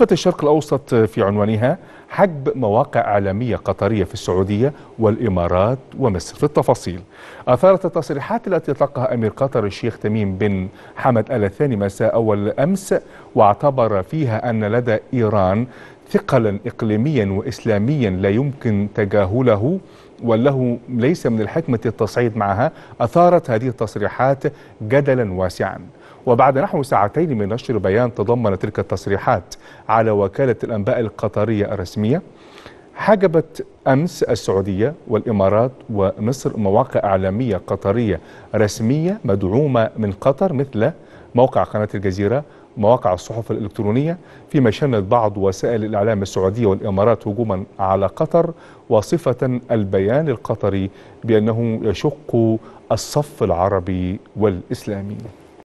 ضفة الشرق الأوسط في عنوانها حجب مواقع إعلامية قطرية في السعودية والإمارات ومصر في التفاصيل أثارت التصريحات التي أطلقها أمير قطر الشيخ تميم بن حمد آل الثاني مساء أول أمس واعتبر فيها أن لدى إيران ثقلا إقليميا وإسلاميا لا يمكن تجاهله وله ليس من الحكمة التصعيد معها أثارت هذه التصريحات جدلا واسعا وبعد نحو ساعتين من نشر بيان تضمن تلك التصريحات على وكالة الأنباء القطرية الرسمية حجبت أمس السعودية والإمارات ومصر مواقع إعلامية قطرية رسمية مدعومة من قطر مثل موقع قناة الجزيرة مواقع الصحف الإلكترونية فيما شنت بعض وسائل الإعلام السعودية والإمارات هجوما على قطر وصفة البيان القطري بأنه يشق الصف العربي والإسلامي